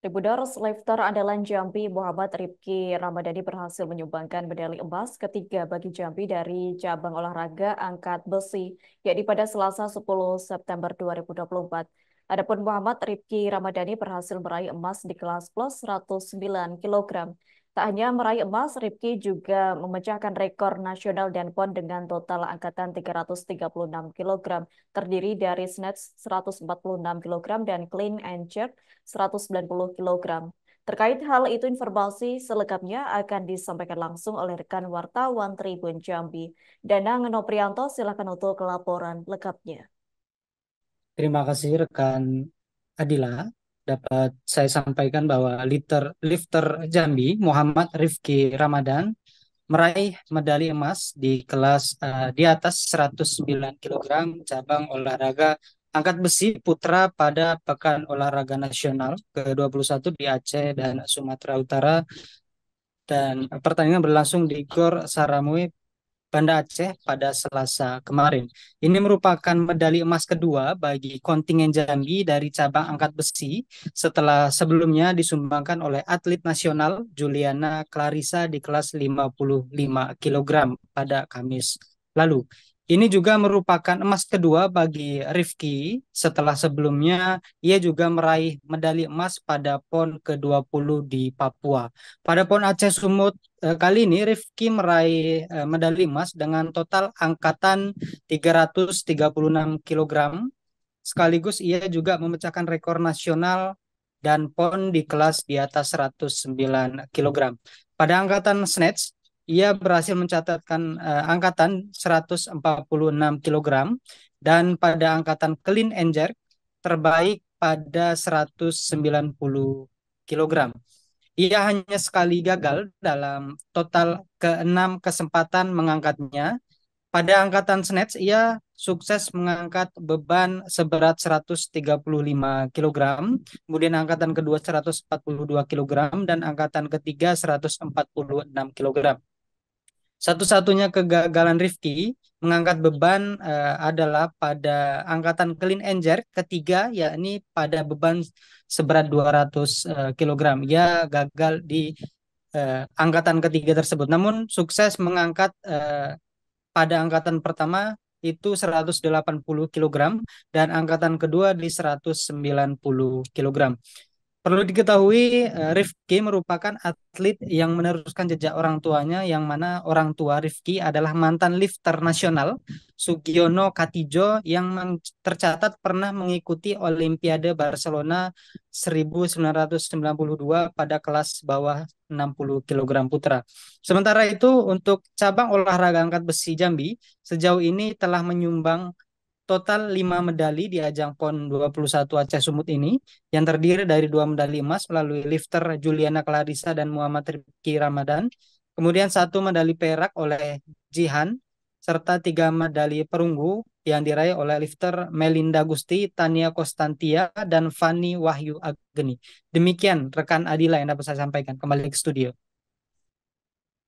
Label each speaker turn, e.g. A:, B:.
A: Debutar lifter andalan Jambi Muhammad Ripki Ramadhani berhasil menyumbangkan medali emas ketiga bagi Jambi dari cabang olahraga angkat besi, yakni pada Selasa 10 September 2024. Adapun Muhammad Ripki Ramadhani berhasil meraih emas di kelas plus 109 kg Tak hanya meraih emas, Ripki juga memecahkan rekor nasional dan pon dengan total angkatan 336 kg, terdiri dari snatch 146 kg dan clean and jerk 190 kg. Terkait hal itu informasi selengkapnya akan disampaikan langsung oleh rekan wartawan Tribun Jambi. Danang Noprianto silakan untuk laporan lengkapnya.
B: Terima kasih rekan Adila dapat saya sampaikan bahwa liter lifter Jambi Muhammad Rifki Ramadan meraih medali emas di kelas uh, di atas 109 kg cabang olahraga angkat besi putra pada Pekan Olahraga Nasional ke-21 di Aceh dan Sumatera Utara dan pertandingan berlangsung di Gor Saramui Banda Aceh pada Selasa kemarin. Ini merupakan medali emas kedua bagi kontingen Jambi dari cabang angkat besi setelah sebelumnya disumbangkan oleh atlet nasional Juliana Clarissa di kelas 55 kg pada Kamis lalu. Ini juga merupakan emas kedua bagi Rifki setelah sebelumnya ia juga meraih medali emas pada PON ke-20 di Papua. Pada PON Aceh Sumut eh, kali ini Rifki meraih eh, medali emas dengan total angkatan 336 kg. Sekaligus ia juga memecahkan rekor nasional dan PON di kelas di atas 109 kg. Pada angkatan snatch ia berhasil mencatatkan uh, angkatan 146 kg dan pada angkatan clean and jerk terbaik pada 190 kg. Ia hanya sekali gagal dalam total keenam kesempatan mengangkatnya. Pada angkatan snatch ia sukses mengangkat beban seberat 135 kg, kemudian angkatan kedua 142 kg dan angkatan ketiga 146 kg. Satu-satunya kegagalan Rifki mengangkat beban uh, adalah pada angkatan clean and jerk ketiga yakni pada beban seberat 200 uh, kg. Ia gagal di uh, angkatan ketiga tersebut. Namun sukses mengangkat uh, pada angkatan pertama itu 180 kg dan angkatan kedua di 190 kg. Perlu diketahui, eh, Rifki merupakan atlet yang meneruskan jejak orang tuanya, yang mana orang tua Rifki adalah mantan lifter nasional Sugiono Katijo yang tercatat pernah mengikuti Olimpiade Barcelona 1992 pada kelas bawah 60 kg putra. Sementara itu, untuk cabang olahraga angkat besi Jambi, sejauh ini telah menyumbang total 5 medali di ajang PON 21 Aceh Sumut ini yang terdiri dari dua medali emas melalui lifter Juliana Clarissa dan Muhammad Rizki Ramadan, kemudian satu medali perak oleh Jihan serta tiga medali perunggu yang diraih oleh lifter Melinda Gusti, Tania Kostantia, dan Fani Wahyu Ageni. Demikian rekan Adila yang dapat saya sampaikan. Kembali ke studio.